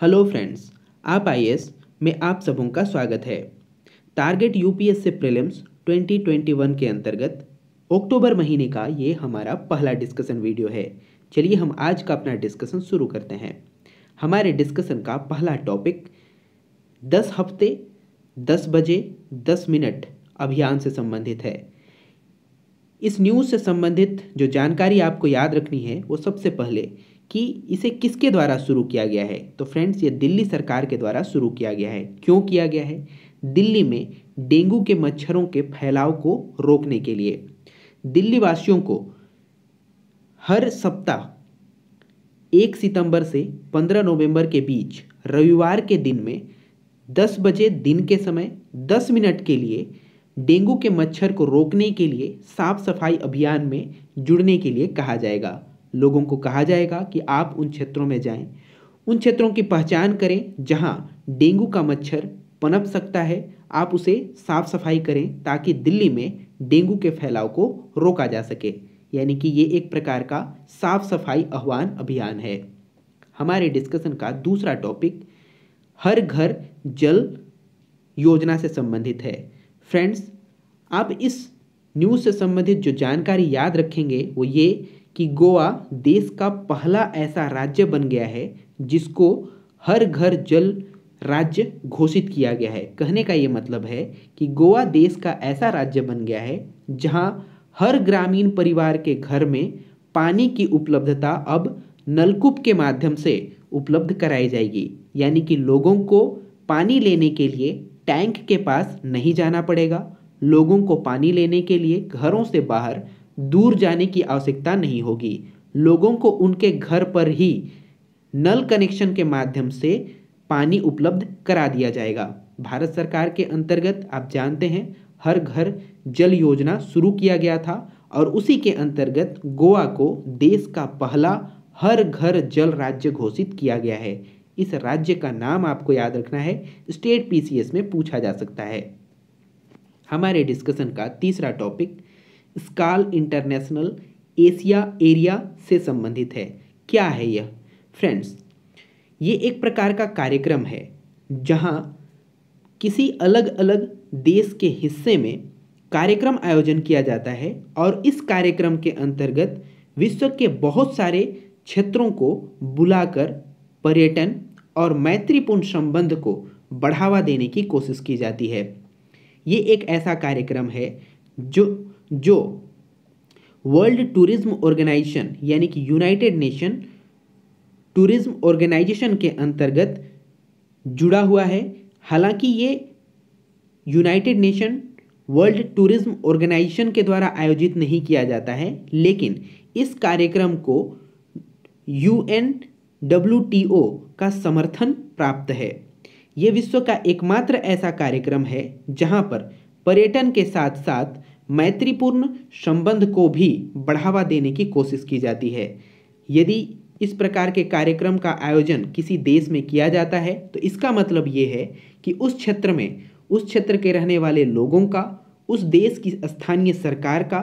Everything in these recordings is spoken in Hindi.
हेलो फ्रेंड्स आप आई में आप सबों का स्वागत है टारगेट ट्वेंटी ट्वेंटी वन के अंतर्गत अक्टूबर महीने का ये हमारा पहला डिस्कशन वीडियो है चलिए हम आज का अपना डिस्कशन शुरू करते हैं हमारे डिस्कशन का पहला टॉपिक दस हफ्ते दस बजे दस मिनट अभियान से संबंधित है इस न्यूज़ से संबंधित जो जानकारी आपको याद रखनी है वो सबसे पहले कि इसे किसके द्वारा शुरू किया गया है तो फ्रेंड्स ये दिल्ली सरकार के द्वारा शुरू किया गया है क्यों किया गया है दिल्ली में डेंगू के मच्छरों के फैलाव को रोकने के लिए दिल्ली वासियों को हर सप्ताह एक सितंबर से पंद्रह नवंबर के बीच रविवार के दिन में दस बजे दिन के समय दस मिनट के लिए डेंगू के मच्छर को रोकने के लिए साफ सफाई अभियान में जुड़ने के लिए कहा जाएगा लोगों को कहा जाएगा कि आप उन क्षेत्रों में जाएं उन क्षेत्रों की पहचान करें जहां डेंगू का मच्छर पनप सकता है आप उसे साफ सफाई करें ताकि दिल्ली में डेंगू के फैलाव को रोका जा सके यानी कि ये एक प्रकार का साफ सफाई आह्वान अभियान है हमारे डिस्कशन का दूसरा टॉपिक हर घर जल योजना से संबंधित है फ्रेंड्स आप इस न्यूज़ से संबंधित जो जानकारी याद रखेंगे वो ये कि गोवा देश का पहला ऐसा राज्य बन गया है जिसको हर घर जल राज्य घोषित किया गया है कहने का ये मतलब है कि गोवा देश का ऐसा राज्य बन गया है जहाँ हर ग्रामीण परिवार के घर में पानी की उपलब्धता अब नलकूप के माध्यम से उपलब्ध कराई जाएगी यानी कि लोगों को पानी लेने के लिए टैंक के पास नहीं जाना पड़ेगा लोगों को पानी लेने के लिए घरों से बाहर दूर जाने की आवश्यकता नहीं होगी लोगों को उनके घर पर ही नल कनेक्शन के माध्यम से पानी उपलब्ध करा दिया जाएगा भारत सरकार के अंतर्गत आप जानते हैं हर घर जल योजना शुरू किया गया था और उसी के अंतर्गत गोवा को देश का पहला हर घर जल राज्य घोषित किया गया है इस राज्य का नाम आपको याद रखना है स्टेट पीसीएस में पूछा जा सकता है हमारे डिस्कशन का तीसरा टॉपिक स्काल इंटरनेशनल एशिया एरिया से संबंधित है क्या है यह फ्रेंड्स ये एक प्रकार का कार्यक्रम है जहाँ किसी अलग अलग देश के हिस्से में कार्यक्रम आयोजन किया जाता है और इस कार्यक्रम के अंतर्गत विश्व के बहुत सारे क्षेत्रों को बुलाकर पर्यटन और मैत्रीपूर्ण संबंध को बढ़ावा देने की कोशिश की जाती है ये एक ऐसा कार्यक्रम है जो जो वर्ल्ड टूरिज्म ऑर्गेनाइजेशन यानी कि यूनाइटेड नेशन टूरिज्म ऑर्गेनाइजेशन के अंतर्गत जुड़ा हुआ है हालांकि ये United Nation World Tourism Organization के द्वारा आयोजित नहीं किया जाता है लेकिन इस कार्यक्रम को U N W T O का समर्थन प्राप्त है ये विश्व का एकमात्र ऐसा कार्यक्रम है जहाँ पर पर्यटन के साथ साथ मैत्रीपूर्ण संबंध को भी बढ़ावा देने की कोशिश की जाती है यदि इस प्रकार के कार्यक्रम का आयोजन किसी देश में किया जाता है तो इसका मतलब ये है कि उस क्षेत्र में उस क्षेत्र के रहने वाले लोगों का उस देश की स्थानीय सरकार का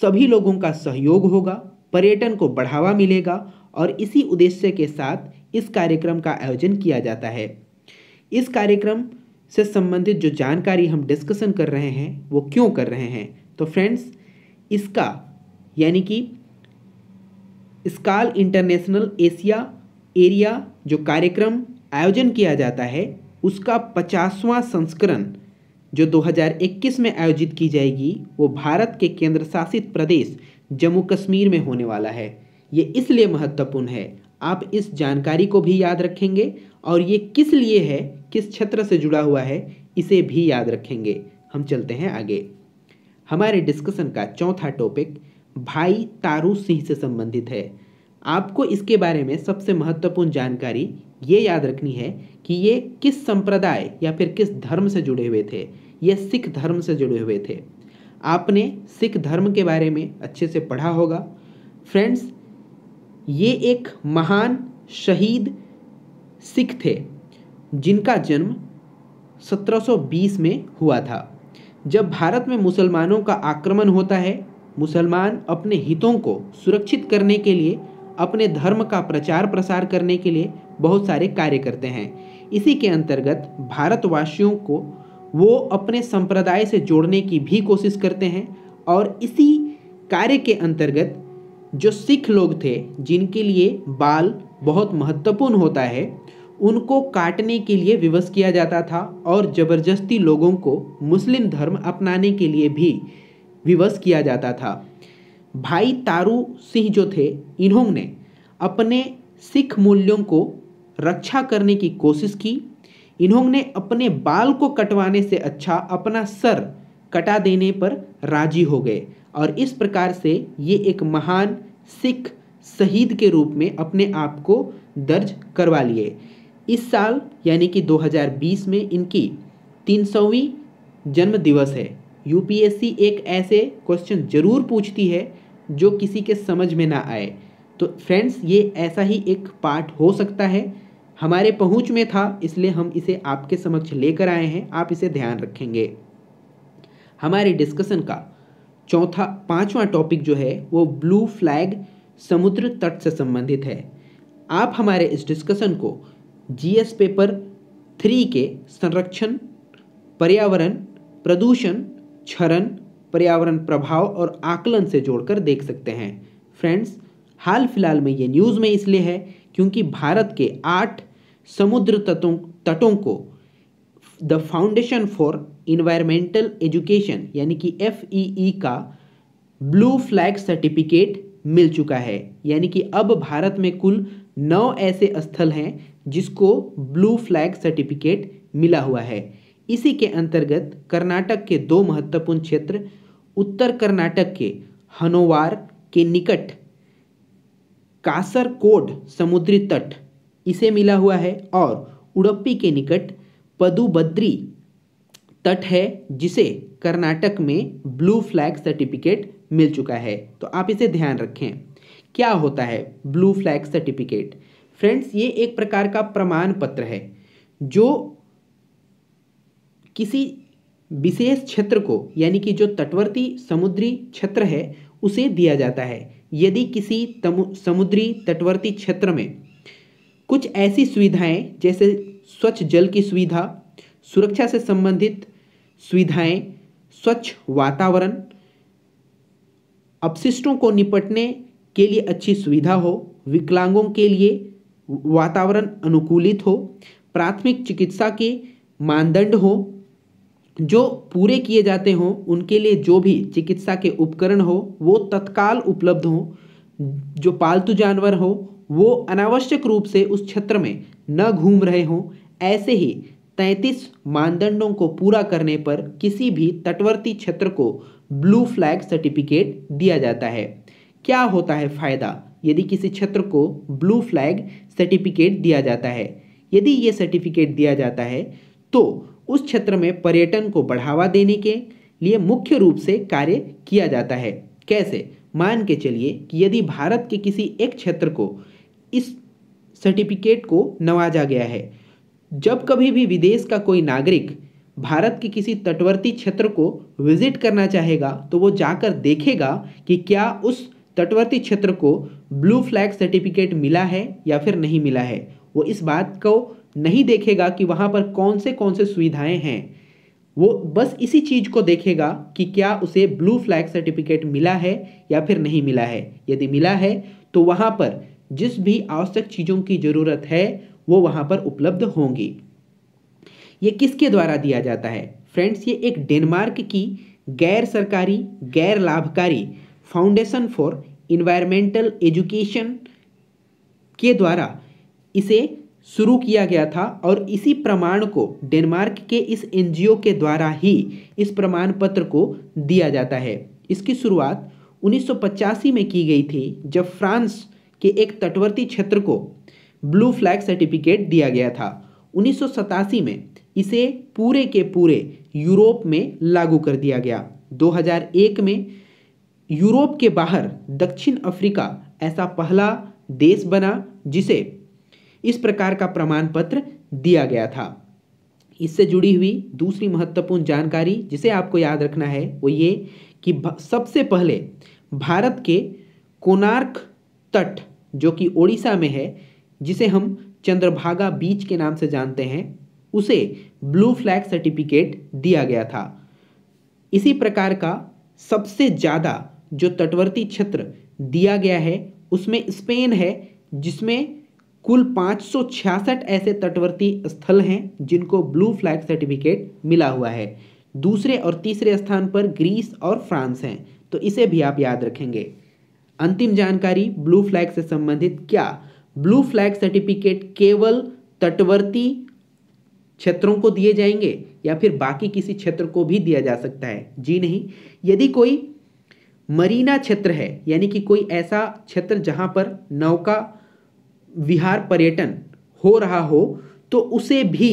सभी लोगों का सहयोग होगा पर्यटन को बढ़ावा मिलेगा और इसी उद्देश्य के साथ इस कार्यक्रम का आयोजन किया जाता है इस कार्यक्रम से संबंधित जो जानकारी हम डिस्कशन कर रहे हैं वो क्यों कर रहे हैं तो फ्रेंड्स इसका यानी कि स्काल इंटरनेशनल एशिया एरिया जो कार्यक्रम आयोजन किया जाता है उसका पचासवां संस्करण जो 2021 में आयोजित की जाएगी वो भारत के केंद्र शासित प्रदेश जम्मू कश्मीर में होने वाला है ये इसलिए महत्वपूर्ण है आप इस जानकारी को भी याद रखेंगे और ये किस लिए है किस क्षेत्र से जुड़ा हुआ है इसे भी याद रखेंगे हम चलते हैं आगे हमारे डिस्कशन का चौथा टॉपिक भाई तारू सिंह से संबंधित है आपको इसके बारे में सबसे महत्वपूर्ण जानकारी ये याद रखनी है कि ये किस संप्रदाय या फिर किस धर्म से जुड़े हुए थे ये सिख धर्म से जुड़े हुए थे आपने सिख धर्म के बारे में अच्छे से पढ़ा होगा फ्रेंड्स ये एक महान शहीद सिख थे जिनका जन्म 1720 में हुआ था जब भारत में मुसलमानों का आक्रमण होता है मुसलमान अपने हितों को सुरक्षित करने के लिए अपने धर्म का प्रचार प्रसार करने के लिए बहुत सारे कार्य करते हैं इसी के अंतर्गत भारतवासियों को वो अपने संप्रदाय से जोड़ने की भी कोशिश करते हैं और इसी कार्य के अंतर्गत जो सिख लोग थे जिनके लिए बाल बहुत महत्वपूर्ण होता है उनको काटने के लिए विवश किया जाता था और ज़बरदस्ती लोगों को मुस्लिम धर्म अपनाने के लिए भी विवश किया जाता था भाई तारू सिंह जो थे इन्होंने अपने सिख मूल्यों को रक्षा करने की कोशिश की इन्होंने अपने बाल को कटवाने से अच्छा अपना सर कटा देने पर राजी हो गए और इस प्रकार से ये एक महान सिख शहीद के रूप में अपने आप को दर्ज करवा लिए इस साल यानी कि 2020 में इनकी तीन सौवीं जन्म दिवस है यूपीएससी एक ऐसे क्वेश्चन जरूर पूछती है जो किसी के समझ में ना आए तो फ्रेंड्स ये ऐसा ही एक पार्ट हो सकता है हमारे पहुंच में था इसलिए हम इसे आपके समक्ष लेकर आए हैं आप इसे ध्यान रखेंगे हमारे डिस्कशन का चौथा पांचवा टॉपिक जो है वो ब्लू फ्लैग समुद्र तट से संबंधित है आप हमारे इस डिस्कशन को जीएस पेपर थ्री के संरक्षण पर्यावरण प्रदूषण क्षरण पर्यावरण प्रभाव और आकलन से जोड़कर देख सकते हैं फ्रेंड्स हाल फिलहाल में ये न्यूज़ में इसलिए है क्योंकि भारत के आठ समुद्र तटों तटों को the Foundation for Environmental Education यानी कि एफ का ब्लू फ्लैग सर्टिफिकेट मिल चुका है यानी कि अब भारत में कुल नौ ऐसे स्थल हैं जिसको ब्लू फ्लैग सर्टिफिकेट मिला हुआ है इसी के अंतर्गत कर्नाटक के दो महत्वपूर्ण क्षेत्र उत्तर कर्नाटक के हनोवार के निकट कासरकोड समुद्री तट इसे मिला हुआ है और उड़प्पी के निकट पदुबद्री तट है जिसे कर्नाटक में ब्लू फ्लैग सर्टिफिकेट मिल चुका है तो आप इसे ध्यान रखें क्या होता है ब्लू फ्लैग सर्टिफिकेट फ्रेंड्स ये एक प्रकार का प्रमाण पत्र है जो किसी विशेष क्षेत्र को यानी कि जो तटवर्ती समुद्री क्षेत्र है उसे दिया जाता है यदि किसी समुद्री तटवर्ती क्षेत्र में कुछ ऐसी सुविधाएं जैसे स्वच्छ जल की सुविधा सुरक्षा से संबंधित सुविधाएं स्वच्छ वातावरण अपशिष्टों को निपटने के लिए अच्छी सुविधा हो विकलांगों के लिए वातावरण अनुकूलित हो प्राथमिक चिकित्सा के मानदंड हो जो पूरे किए जाते हों उनके लिए जो भी चिकित्सा के उपकरण हो वो तत्काल उपलब्ध हों जो पालतू जानवर हो वो अनावश्यक रूप से उस क्षेत्र में न घूम रहे हों ऐसे ही तैंतीस मानदंडों को पूरा करने पर किसी भी तटवर्ती क्षेत्र को ब्लू फ्लैग सर्टिफिकेट दिया जाता है क्या होता है फ़ायदा यदि किसी क्षेत्र को ब्लू फ्लैग सर्टिफिकेट दिया जाता है यदि ये सर्टिफिकेट दिया जाता है तो उस क्षेत्र में पर्यटन को बढ़ावा देने के लिए मुख्य रूप से कार्य किया जाता है कैसे मान के चलिए कि यदि भारत के किसी एक क्षेत्र को इस सर्टिफिकेट को नवाजा गया है जब कभी भी विदेश का कोई नागरिक भारत के किसी तटवर्ती क्षेत्र को विजिट करना चाहेगा तो वो जाकर देखेगा कि क्या उस तटवर्ती क्षेत्र को ब्लू फ्लैग सर्टिफिकेट मिला है या फिर नहीं मिला है वो इस बात को नहीं देखेगा कि वहाँ पर कौन से कौन से सुविधाएं हैं वो बस इसी चीज़ को देखेगा कि क्या उसे ब्लू फ्लैग सर्टिफिकेट मिला है या फिर नहीं मिला है यदि मिला है तो वहाँ पर जिस भी आवश्यक चीज़ों की ज़रूरत है वो वहाँ पर उपलब्ध होंगी ये किसके द्वारा दिया जाता है फ्रेंड्स ये एक डेनमार्क की गैर सरकारी गैर लाभकारी फाउंडेशन फॉर इन्वायरमेंटल एजुकेशन के द्वारा इसे शुरू किया गया था और इसी प्रमाण को डेनमार्क के इस एनजीओ के द्वारा ही इस प्रमाण पत्र को दिया जाता है इसकी शुरुआत उन्नीस में की गई थी जब फ्रांस के एक तटवर्ती क्षेत्र को ब्लू फ्लैग सर्टिफिकेट दिया गया था उन्नीस में इसे पूरे के पूरे यूरोप में लागू कर दिया गया 2001 में यूरोप के बाहर दक्षिण अफ्रीका ऐसा पहला देश बना जिसे इस प्रकार का प्रमाण पत्र दिया गया था इससे जुड़ी हुई दूसरी महत्वपूर्ण जानकारी जिसे आपको याद रखना है वो ये कि सबसे पहले भारत के कोनार्क तट जो कि ओडिशा में है जिसे हम चंद्रभागा बीच के नाम से जानते हैं उसे ब्लू फ्लैग सर्टिफिकेट दिया गया था इसी प्रकार का सबसे ज़्यादा जो तटवर्ती क्षेत्र दिया गया है उसमें स्पेन है जिसमें कुल पाँच ऐसे तटवर्ती स्थल हैं जिनको ब्लू फ्लैग सर्टिफिकेट मिला हुआ है दूसरे और तीसरे स्थान पर ग्रीस और फ्रांस हैं तो इसे भी आप याद रखेंगे अंतिम जानकारी ब्लू फ्लैग से संबंधित क्या ब्लू फ्लैग सर्टिफिकेट केवल तटवर्ती क्षेत्रों को दिए जाएंगे या फिर बाकी किसी क्षेत्र को भी दिया जा सकता है जी नहीं यदि कोई मरीना क्षेत्र है यानी कि कोई ऐसा क्षेत्र जहाँ पर नौका विहार पर्यटन हो रहा हो तो उसे भी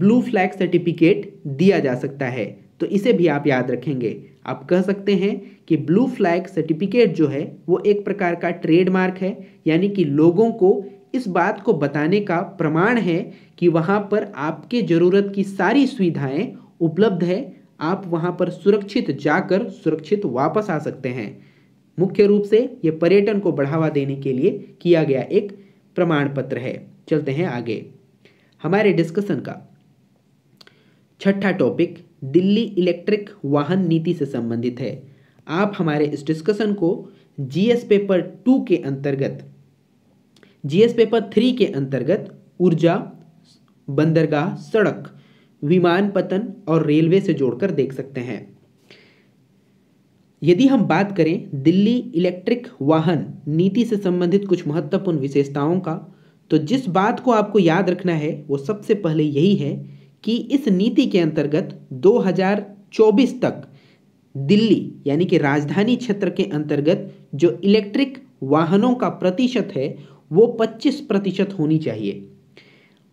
ब्लू फ्लैग सर्टिफिकेट दिया जा सकता है तो इसे भी आप याद रखेंगे आप कह सकते हैं कि ब्लू फ्लैग सर्टिफिकेट जो है वो एक प्रकार का ट्रेडमार्क है यानी कि लोगों को इस बात को बताने का प्रमाण है कि वहाँ पर आपके ज़रूरत की सारी सुविधाएं उपलब्ध है आप वहाँ पर सुरक्षित जाकर सुरक्षित वापस आ सकते हैं मुख्य रूप से ये पर्यटन को बढ़ावा देने के लिए किया गया एक प्रमाण पत्र है चलते हैं आगे हमारे डिस्कशन का छठा टॉपिक दिल्ली इलेक्ट्रिक वाहन नीति से संबंधित है आप हमारे इस डिस्कशन को जीएस पेपर टू के अंतर्गत जीएस पेपर थ्री के अंतर्गत ऊर्जा बंदरगाह सड़क विमान पतन और रेलवे से जोड़कर देख सकते हैं यदि हम बात करें दिल्ली इलेक्ट्रिक वाहन नीति से संबंधित कुछ महत्वपूर्ण विशेषताओं का तो जिस बात को आपको याद रखना है वो सबसे पहले यही है कि इस नीति के अंतर्गत 2024 तक दिल्ली यानी कि राजधानी क्षेत्र के अंतर्गत जो इलेक्ट्रिक वाहनों का प्रतिशत है वो 25 प्रतिशत होनी चाहिए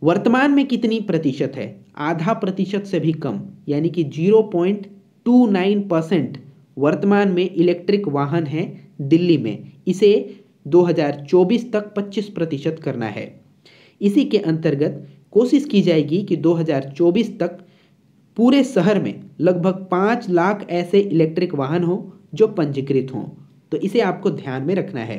वर्तमान में कितनी प्रतिशत है आधा प्रतिशत से भी कम यानी कि 0.29 परसेंट वर्तमान में इलेक्ट्रिक वाहन है दिल्ली में इसे 2024 तक 25 प्रतिशत करना है इसी के अंतर्गत कोशिश की जाएगी कि 2024 तक पूरे शहर में लगभग पाँच लाख ऐसे इलेक्ट्रिक वाहन हों जो पंजीकृत हों तो इसे आपको ध्यान में रखना है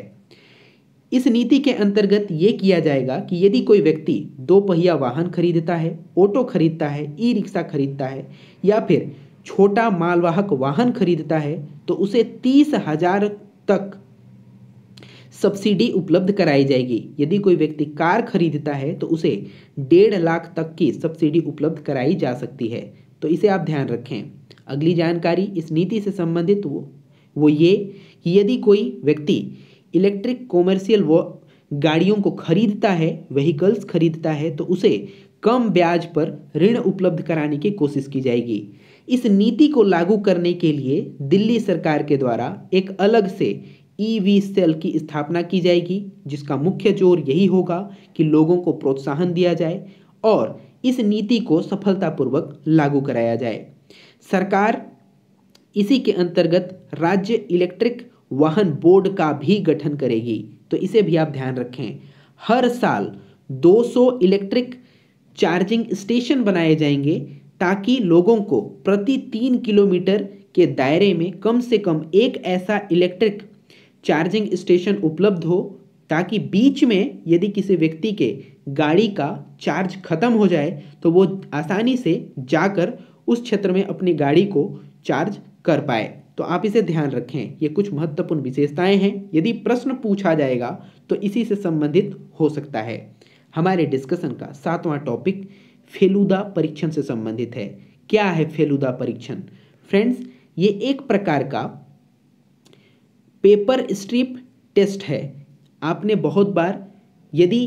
इस नीति के अंतर्गत ये किया जाएगा कि यदि कोई व्यक्ति दो पहिया वाहन खरीदता है ऑटो खरीदता है ई रिक्शा खरीदता है या फिर छोटा मालवाहक वाहन खरीदता है तो उसे तीस हजार तक सब्सिडी उपलब्ध कराई जाएगी यदि कोई व्यक्ति कार खरीदता है तो उसे डेढ़ लाख तक की सब्सिडी उपलब्ध कराई जा सकती है तो इसे आप ध्यान रखें अगली जानकारी इस नीति से संबंधित वो वो ये कि यदि कोई व्यक्ति इलेक्ट्रिक कॉमर्शियल वो गाड़ियों को खरीदता है व्हीकल्स खरीदता है तो उसे कम ब्याज पर ऋण उपलब्ध कराने की कोशिश की जाएगी इस नीति को लागू करने के लिए दिल्ली सरकार के द्वारा एक अलग से ई वी सेल की स्थापना की जाएगी जिसका मुख्य जोर यही होगा कि लोगों को प्रोत्साहन दिया जाए और इस नीति को सफलतापूर्वक लागू कराया जाए सरकार इसी के अंतर्गत राज्य इलेक्ट्रिक वाहन बोर्ड का भी गठन करेगी तो इसे भी आप ध्यान रखें हर साल 200 इलेक्ट्रिक चार्जिंग स्टेशन बनाए जाएंगे ताकि लोगों को प्रति तीन किलोमीटर के दायरे में कम से कम एक ऐसा इलेक्ट्रिक चार्जिंग स्टेशन उपलब्ध हो ताकि बीच में यदि किसी व्यक्ति के गाड़ी का चार्ज खत्म हो जाए तो वो आसानी से जाकर उस क्षेत्र में अपनी गाड़ी को चार्ज कर पाए तो आप इसे ध्यान रखें ये कुछ महत्वपूर्ण विशेषताएं हैं यदि प्रश्न पूछा जाएगा तो इसी से संबंधित हो सकता है हमारे डिस्कशन का सातवां टॉपिक फेलुदा परीक्षण से संबंधित है क्या है फेलुदा परीक्षण फ्रेंड्स ये एक प्रकार का पेपर स्ट्रिप टेस्ट है आपने बहुत बार यदि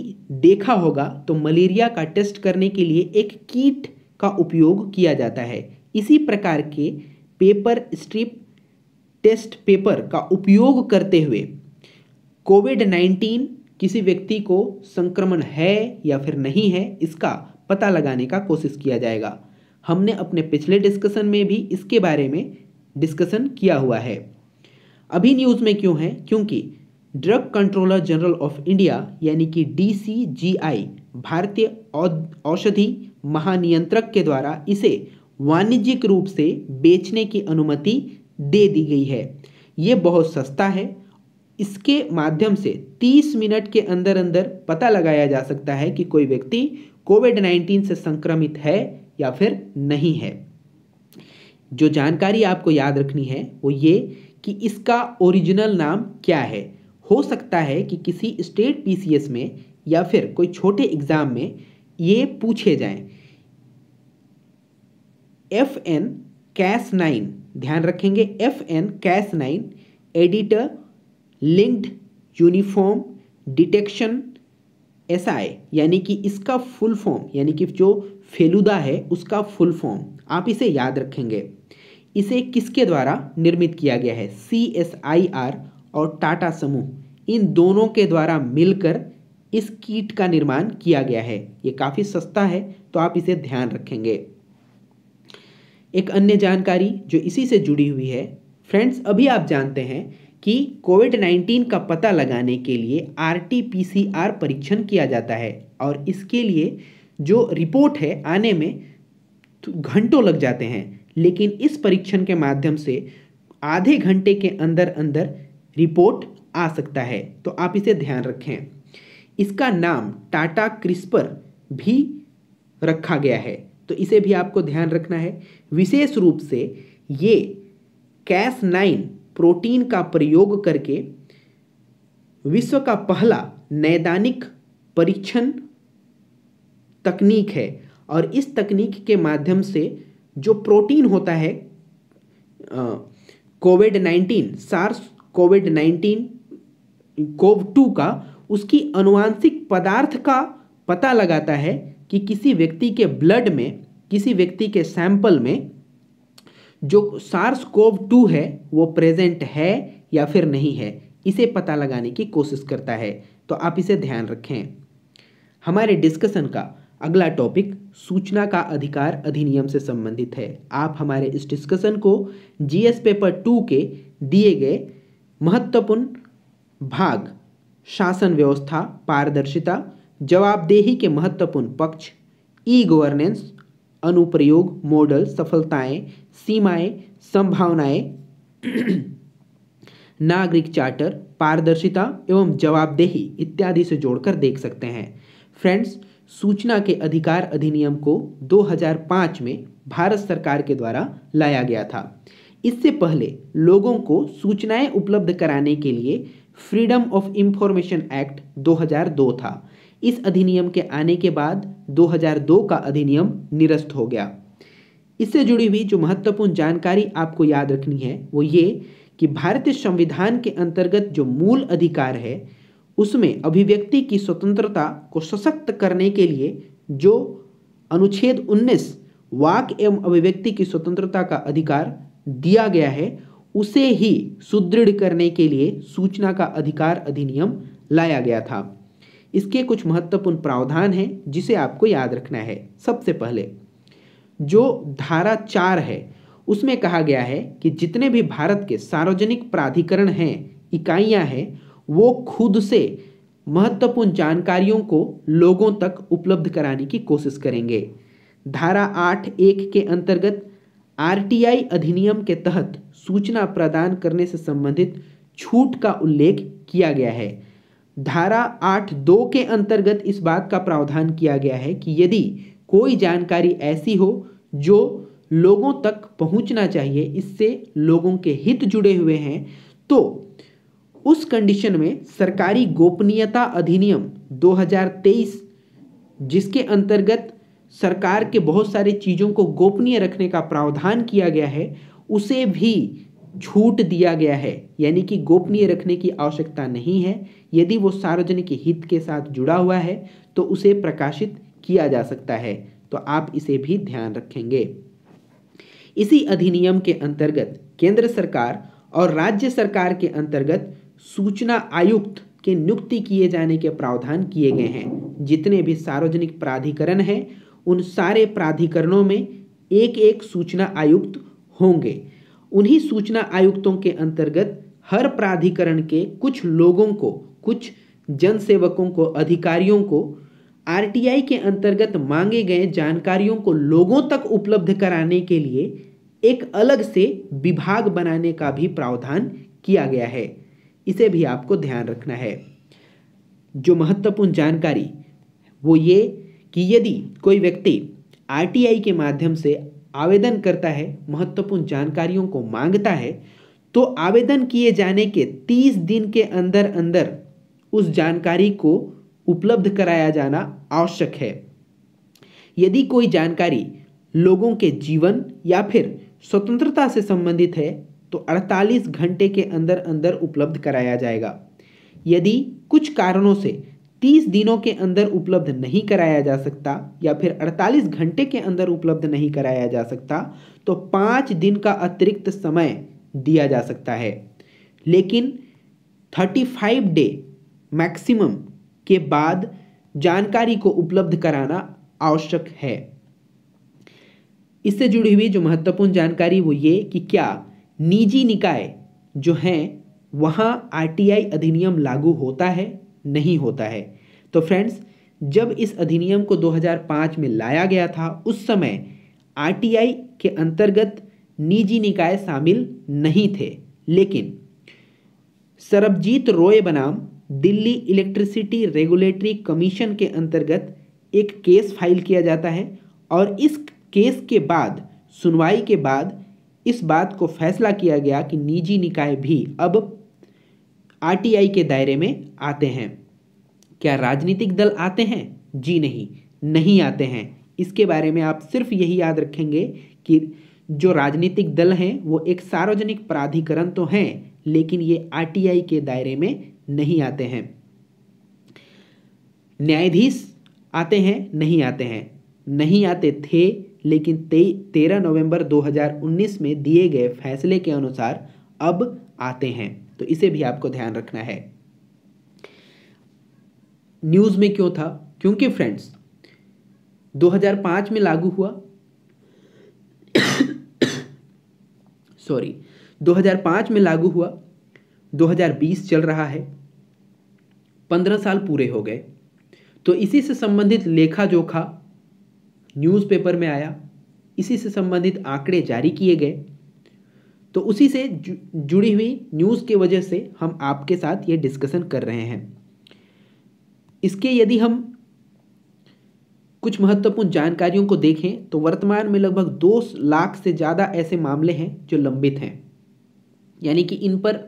देखा होगा तो मलेरिया का टेस्ट करने के लिए एक कीट का उपयोग किया जाता है इसी प्रकार के पेपर स्ट्रिप टेस्ट पेपर का उपयोग करते हुए कोविड नाइन्टीन किसी व्यक्ति को संक्रमण है या फिर नहीं है इसका पता लगाने का कोशिश किया जाएगा हमने अपने पिछले डिस्कशन में भी इसके बारे में डिस्कशन किया हुआ है अभी न्यूज़ में क्यों है क्योंकि Drug Controller General of India यानी कि डीसीजीआई भारतीय औषधि महानियंत्रक के द्वारा इसे वाणिज्यिक रूप से बेचने की अनुमति दे दी गई है ये बहुत सस्ता है इसके माध्यम से 30 मिनट के अंदर अंदर पता लगाया जा सकता है कि कोई व्यक्ति कोविड 19 से संक्रमित है या फिर नहीं है जो जानकारी आपको याद रखनी है वो ये कि इसका ओरिजिनल नाम क्या है हो सकता है कि किसी स्टेट पीसीएस में या फिर कोई छोटे एग्ज़ाम में ये पूछे जाएं एफ एन कैश नाइन ध्यान रखेंगे F N Cas nine editor linked uniform detection assay यानी कि इसका फुल फॉर्म यानी कि जो फेलुदा है उसका फुल फॉर्म आप इसे याद रखेंगे इसे किसके द्वारा निर्मित किया गया है सी एस आई आर और टाटा समूह इन दोनों के द्वारा मिलकर इस कीट का निर्माण किया गया है ये काफ़ी सस्ता है तो आप इसे ध्यान रखेंगे एक अन्य जानकारी जो इसी से जुड़ी हुई है फ्रेंड्स अभी आप जानते हैं कि कोविड 19 का पता लगाने के लिए R T P C R परीक्षण किया जाता है और इसके लिए जो रिपोर्ट है आने में तो घंटों लग जाते हैं लेकिन इस परीक्षण के माध्यम से आधे घंटे के अंदर अंदर रिपोर्ट आ सकता है तो आप इसे ध्यान रखें इसका नाम टाटा क्रिस्पर भी रखा गया है तो इसे भी आपको ध्यान रखना है विशेष रूप से ये कैस नाइन प्रोटीन का प्रयोग करके विश्व का पहला नैदानिक परीक्षण तकनीक है और इस तकनीक के माध्यम से जो प्रोटीन होता है COVID nineteen SARS COVID nineteen CoV two का उसकी अनुवांशिक पदार्थ का पता लगाता है कि किसी व्यक्ति के ब्लड में किसी व्यक्ति के सैंपल में जो सार्स कोव टू है वो प्रेजेंट है या फिर नहीं है इसे पता लगाने की कोशिश करता है तो आप इसे ध्यान रखें हमारे डिस्कशन का अगला टॉपिक सूचना का अधिकार अधिनियम से संबंधित है आप हमारे इस डिस्कशन को जीएस पेपर टू के दिए गए महत्वपूर्ण भाग शासन व्यवस्था पारदर्शिता जवाबदेही के महत्वपूर्ण पक्ष ई गवर्नेंस अनुप्रयोग मॉडल सफलताएं सीमाएं संभावनाएं नागरिक चार्टर पारदर्शिता एवं जवाबदेही इत्यादि से जोड़कर देख सकते हैं फ्रेंड्स सूचना के अधिकार अधिनियम को 2005 में भारत सरकार के द्वारा लाया गया था इससे पहले लोगों को सूचनाएं उपलब्ध कराने के लिए फ्रीडम ऑफ इंफॉर्मेशन एक्ट 2002 था इस अधिनियम के आने के बाद 2002 का अधिनियम निरस्त हो गया इससे जुड़ी हुई जो महत्वपूर्ण जानकारी आपको याद रखनी है वो ये कि भारतीय संविधान के अंतर्गत जो मूल अधिकार है उसमें अभिव्यक्ति की स्वतंत्रता को सशक्त करने के लिए जो अनुच्छेद 19 वाक एवं अभिव्यक्ति की स्वतंत्रता का अधिकार दिया गया है उसे ही सुदृढ़ करने के लिए सूचना का अधिकार अधिनियम लाया गया था इसके कुछ महत्वपूर्ण प्रावधान हैं जिसे आपको याद रखना है सबसे पहले जो धारा चार है उसमें कहा गया है कि जितने भी भारत के सार्वजनिक प्राधिकरण हैं इकाइयां हैं वो खुद से महत्वपूर्ण जानकारियों को लोगों तक उपलब्ध कराने की कोशिश करेंगे धारा आठ एक के अंतर्गत आरटीआई अधिनियम के तहत सूचना प्रदान करने से संबंधित छूट का उल्लेख किया गया है धारा आठ दो के अंतर्गत इस बात का प्रावधान किया गया है कि यदि कोई जानकारी ऐसी हो जो लोगों तक पहुंचना चाहिए इससे लोगों के हित जुड़े हुए हैं तो उस कंडीशन में सरकारी गोपनीयता अधिनियम 2023 जिसके अंतर्गत सरकार के बहुत सारे चीज़ों को गोपनीय रखने का प्रावधान किया गया है उसे भी छूट दिया गया है यानी कि गोपनीय रखने की आवश्यकता नहीं है यदि वो सार्वजनिक हित के साथ जुड़ा हुआ है तो उसे प्रकाशित किया जा सकता है तो आप इसे भी ध्यान रखेंगे इसी अधिनियम के अंतर्गत केंद्र सरकार और राज्य सरकार के अंतर्गत सूचना आयुक्त के नियुक्ति किए जाने के प्रावधान किए गए हैं जितने भी सार्वजनिक प्राधिकरण हैं उन सारे प्राधिकरणों में एक एक सूचना आयुक्त होंगे उन्हीं सूचना आयुक्तों के अंतर्गत हर प्राधिकरण के कुछ लोगों को कुछ जनसेवकों को अधिकारियों को आरटीआई के अंतर्गत मांगे गए जानकारियों को लोगों तक उपलब्ध कराने के लिए एक अलग से विभाग बनाने का भी प्रावधान किया गया है इसे भी आपको ध्यान रखना है जो महत्वपूर्ण जानकारी वो ये कि यदि कोई व्यक्ति आरटीआई के माध्यम से आवेदन करता है महत्वपूर्ण जानकारियों को मांगता है तो आवेदन किए जाने के तीस दिन के अंदर अंदर उस जानकारी को उपलब्ध कराया जाना आवश्यक है यदि कोई जानकारी लोगों के जीवन या फिर स्वतंत्रता से संबंधित है तो 48 घंटे के अंदर अंदर उपलब्ध कराया जाएगा यदि कुछ कारणों से तीस दिनों के अंदर उपलब्ध नहीं कराया जा सकता या फिर अड़तालीस घंटे के अंदर उपलब्ध नहीं कराया जा सकता तो पाँच दिन का अतिरिक्त समय दिया जा सकता है लेकिन थर्टी फाइव डे मैक्सिमम के बाद जानकारी को उपलब्ध कराना आवश्यक है इससे जुड़ी हुई जो महत्वपूर्ण जानकारी वो ये कि क्या निजी निकाय जो हैं वहाँ आरटीआई अधिनियम लागू होता है नहीं होता है तो फ्रेंड्स जब इस अधिनियम को 2005 में लाया गया था उस समय आरटीआई के अंतर्गत निजी निकाय शामिल नहीं थे लेकिन सरबजीत रोय बनाम दिल्ली इलेक्ट्रिसिटी रेगुलेटरी कमीशन के अंतर्गत एक केस फाइल किया जाता है और इस केस के बाद सुनवाई के बाद इस बात को फैसला किया गया कि निजी निकाय भी अब आरटीआई के दायरे में आते हैं क्या राजनीतिक दल आते हैं जी नहीं नहीं आते हैं इसके बारे में आप सिर्फ यही याद रखेंगे कि जो राजनीतिक दल हैं वो एक सार्वजनिक प्राधिकरण तो हैं लेकिन ये आरटीआई के दायरे में नहीं आते हैं न्यायाधीश आते हैं नहीं आते हैं नहीं आते थे लेकिन ते, तेरह नवंबर 2019 में दिए गए फैसले के अनुसार अब आते हैं तो इसे भी आपको ध्यान रखना है न्यूज़ में क्यों था क्योंकि फ्रेंड्स 2005 में लागू हुआ सॉरी 2005 में लागू हुआ 2020 चल रहा है 15 साल पूरे हो गए तो इसी से संबंधित लेखा जोखा न्यूज़पेपर में आया इसी से संबंधित आंकड़े जारी किए गए तो उसी से जु, जुड़ी हुई न्यूज़ के वजह से हम आपके साथ ये डिस्कशन कर रहे हैं इसके यदि हम कुछ महत्वपूर्ण जानकारियों को देखें तो वर्तमान में लगभग दो लाख से ज़्यादा ऐसे मामले हैं जो लंबित हैं यानी कि इन पर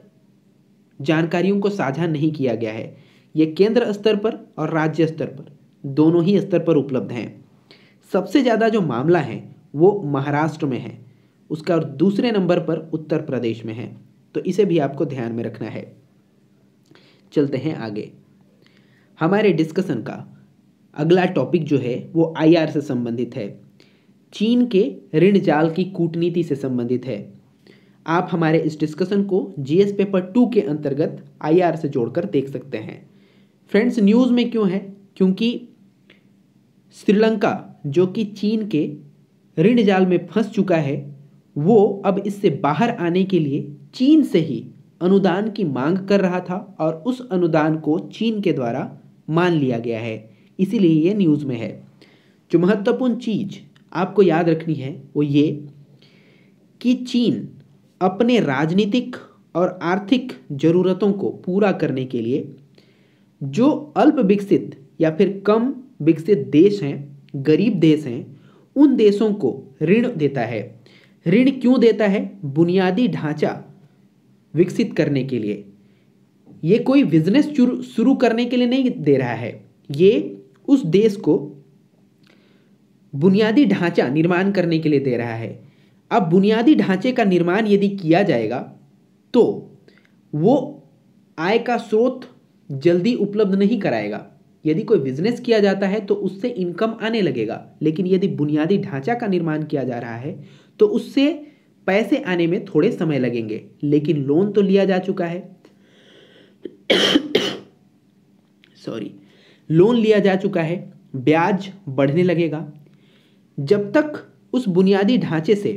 जानकारियों को साझा नहीं किया गया है ये केंद्र स्तर पर और राज्य स्तर पर दोनों ही स्तर पर उपलब्ध हैं सबसे ज़्यादा जो मामला है वो महाराष्ट्र में है उसका और दूसरे नंबर पर उत्तर प्रदेश में है तो इसे भी आपको ध्यान में रखना है चलते हैं आगे हमारे डिस्कशन का अगला टॉपिक जो है वो आईआर से संबंधित है चीन के ऋण जाल की कूटनीति से संबंधित है आप हमारे इस डिस्कशन को जीएस पेपर टू के अंतर्गत आईआर से जोड़कर देख सकते हैं फ्रेंड्स न्यूज़ में क्यों है क्योंकि श्रीलंका जो कि चीन के ऋण जाल में फंस चुका है वो अब इससे बाहर आने के लिए चीन से ही अनुदान की मांग कर रहा था और उस अनुदान को चीन के द्वारा मान लिया गया है इसीलिए ये न्यूज़ में है जो महत्वपूर्ण चीज़ आपको याद रखनी है वो ये कि चीन अपने राजनीतिक और आर्थिक ज़रूरतों को पूरा करने के लिए जो अल्प विकसित या फिर कम विकसित देश हैं गरीब देश हैं उन देशों को ऋण देता है ऋण क्यों देता है बुनियादी ढांचा विकसित करने के लिए ये कोई बिजनेस शुरू करने के लिए नहीं दे रहा है ये उस देश को बुनियादी ढांचा निर्माण करने के लिए दे रहा है अब बुनियादी ढांचे का निर्माण यदि किया जाएगा तो वो आय का स्रोत जल्दी उपलब्ध नहीं कराएगा यदि कोई बिजनेस किया जाता है तो उससे इनकम आने लगेगा लेकिन यदि बुनियादी ढांचा का निर्माण किया जा रहा है तो उससे पैसे आने में थोड़े समय लगेंगे लेकिन लोन तो लिया जा चुका है सॉरी लोन लिया जा चुका है ब्याज बढ़ने लगेगा जब तक उस बुनियादी ढांचे से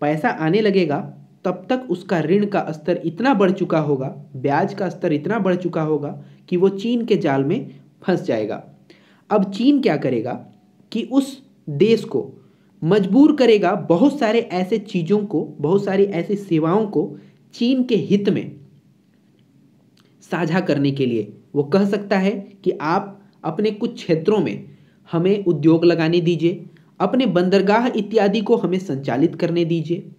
पैसा आने लगेगा तब तक उसका ऋण का स्तर इतना बढ़ चुका होगा ब्याज का स्तर इतना बढ़ चुका होगा कि वो चीन के जाल में फंस जाएगा अब चीन क्या करेगा कि उस देश को मजबूर करेगा बहुत सारे ऐसे चीज़ों को बहुत सारी ऐसी सेवाओं को चीन के हित में साझा करने के लिए वो कह सकता है कि आप अपने कुछ क्षेत्रों में हमें उद्योग लगाने दीजिए अपने बंदरगाह इत्यादि को हमें संचालित करने दीजिए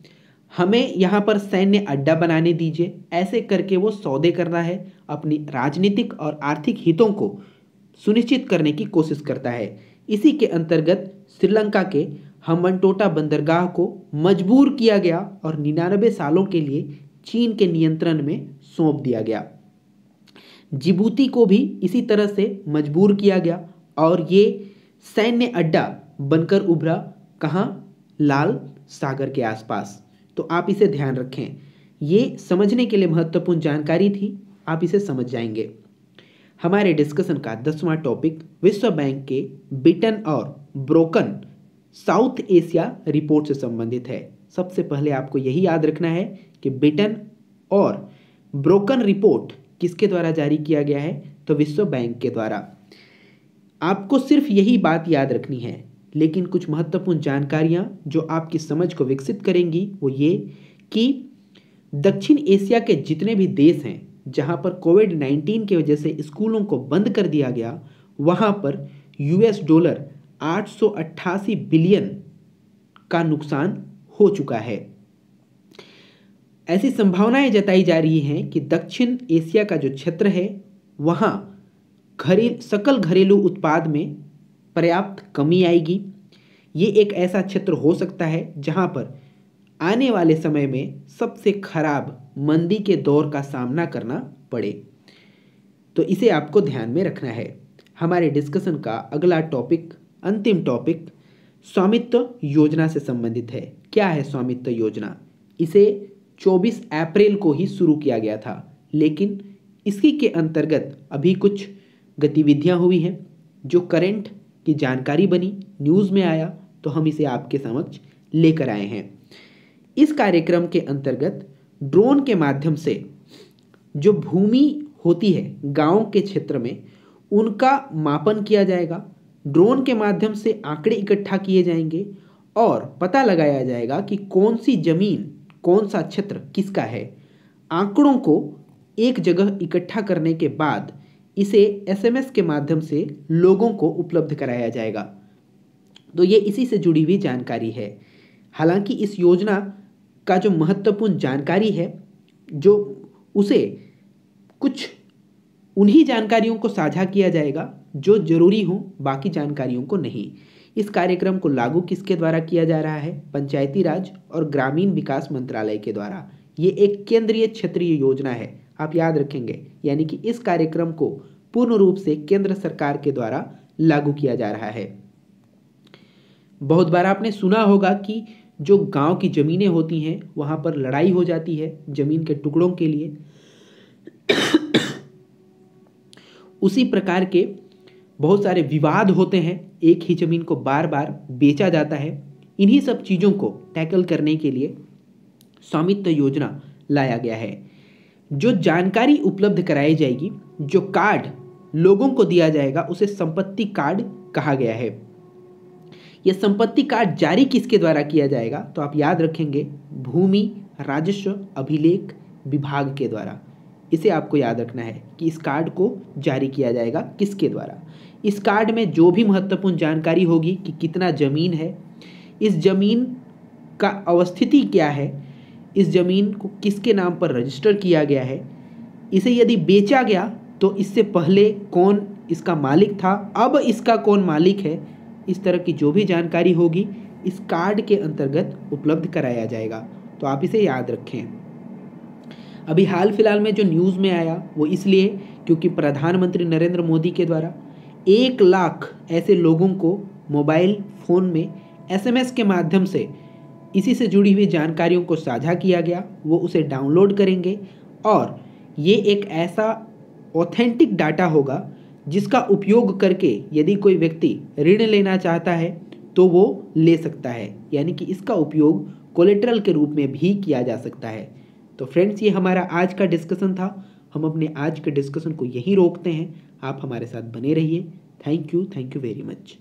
हमें यहाँ पर सैन्य अड्डा बनाने दीजिए ऐसे करके वो सौदे करना है अपनी राजनीतिक और आर्थिक हितों को सुनिश्चित करने की कोशिश करता है इसी के अंतर्गत श्रीलंका के हमनटोटा बंदरगाह को मजबूर किया गया और निन्यानबे सालों के लिए चीन के नियंत्रण में सौंप दिया गया जिबूती को भी इसी तरह से मजबूर किया गया और ये सैन्य अड्डा बनकर उभरा कहाँ लाल सागर के आसपास तो आप इसे ध्यान रखें ये समझने के लिए महत्वपूर्ण जानकारी थी आप इसे समझ जाएंगे हमारे डिस्कशन का दसवां टॉपिक विश्व बैंक के बिटन और ब्रोकन साउथ एशिया रिपोर्ट से संबंधित है सबसे पहले आपको यही याद रखना है कि ब्रिटेन और ब्रोकन रिपोर्ट किसके द्वारा जारी किया गया है तो विश्व बैंक के द्वारा आपको सिर्फ यही बात याद रखनी है लेकिन कुछ महत्वपूर्ण जानकारियाँ जो आपकी समझ को विकसित करेंगी वो ये कि दक्षिण एशिया के जितने भी देश हैं जहाँ पर कोविड नाइन्टीन की वजह से स्कूलों को बंद कर दिया गया वहाँ पर यूएस डॉलर आठ बिलियन का नुकसान हो चुका है ऐसी संभावनाएं जताई जा रही हैं कि दक्षिण एशिया का जो क्षेत्र है वहाँ घरे सकल घरेलू उत्पाद में पर्याप्त कमी आएगी ये एक ऐसा क्षेत्र हो सकता है जहाँ पर आने वाले समय में सबसे खराब मंदी के दौर का सामना करना पड़े तो इसे आपको ध्यान में रखना है हमारे डिस्कशन का अगला टॉपिक अंतिम टॉपिक स्वामित्व योजना से संबंधित है क्या है स्वामित्व योजना इसे 24 अप्रैल को ही शुरू किया गया था लेकिन इसी के अंतर्गत अभी कुछ गतिविधियां हुई हैं जो करंट की जानकारी बनी न्यूज़ में आया तो हम इसे आपके समक्ष लेकर आए हैं इस कार्यक्रम के अंतर्गत ड्रोन के माध्यम से जो भूमि होती है गांव के क्षेत्र में उनका मापन किया जाएगा ड्रोन के माध्यम से आंकड़े इकट्ठा किए जाएंगे और पता लगाया जाएगा कि कौन सी जमीन कौन सा क्षेत्र किसका है आंकड़ों को एक जगह इकट्ठा करने के बाद इसे एसएमएस के माध्यम से लोगों को उपलब्ध कराया जाएगा तो ये इसी से जुड़ी हुई जानकारी है हालांकि इस योजना का जो महत्वपूर्ण जानकारी है जो उसे कुछ उन्हीं जानकारियों को साझा किया जाएगा जो जरूरी हो बाकी जानकारियों को नहीं इस कार्यक्रम को लागू किसके द्वारा किया जा रहा है पंचायती राज और ग्रामीण विकास मंत्रालय के द्वारा ये एक केंद्रीय क्षेत्रीय योजना है आप याद रखेंगे यानी कि इस कार्यक्रम को पूर्ण रूप से केंद्र सरकार के द्वारा लागू किया जा रहा है बहुत बार आपने सुना होगा कि जो गांव की ज़मीनें होती हैं वहां पर लड़ाई हो जाती है ज़मीन के टुकड़ों के लिए उसी प्रकार के बहुत सारे विवाद होते हैं एक ही ज़मीन को बार बार बेचा जाता है इन्हीं सब चीज़ों को टैकल करने के लिए स्वामित्व योजना लाया गया है जो जानकारी उपलब्ध कराई जाएगी जो कार्ड लोगों को दिया जाएगा उसे संपत्ति कार्ड कहा गया है यह संपत्ति कार्ड जारी किसके द्वारा किया जाएगा तो आप याद रखेंगे भूमि राजस्व अभिलेख विभाग के द्वारा इसे आपको याद रखना है कि इस कार्ड को जारी किया जाएगा किसके द्वारा इस कार्ड में जो भी महत्वपूर्ण जानकारी होगी कि कितना ज़मीन है इस ज़मीन का अवस्थिति क्या है इस ज़मीन को किसके नाम पर रजिस्टर किया गया है इसे यदि बेचा गया तो इससे पहले कौन इसका मालिक था अब इसका कौन मालिक है इस तरह की जो भी जानकारी होगी इस कार्ड के अंतर्गत उपलब्ध कराया जाएगा तो आप इसे याद रखें अभी हाल फिलहाल में जो न्यूज़ में आया वो इसलिए क्योंकि प्रधानमंत्री नरेंद्र मोदी के द्वारा एक लाख ऐसे लोगों को मोबाइल फ़ोन में एसएमएस के माध्यम से इसी से जुड़ी हुई जानकारियों को साझा किया गया वो उसे डाउनलोड करेंगे और ये एक ऐसा ऑथेंटिक डाटा होगा जिसका उपयोग करके यदि कोई व्यक्ति ऋण लेना चाहता है तो वो ले सकता है यानी कि इसका उपयोग कोलेट्रल के रूप में भी किया जा सकता है तो फ्रेंड्स ये हमारा आज का डिस्कशन था हम अपने आज के डिस्कशन को यहीं रोकते हैं आप हमारे साथ बने रहिए thank you thank you very much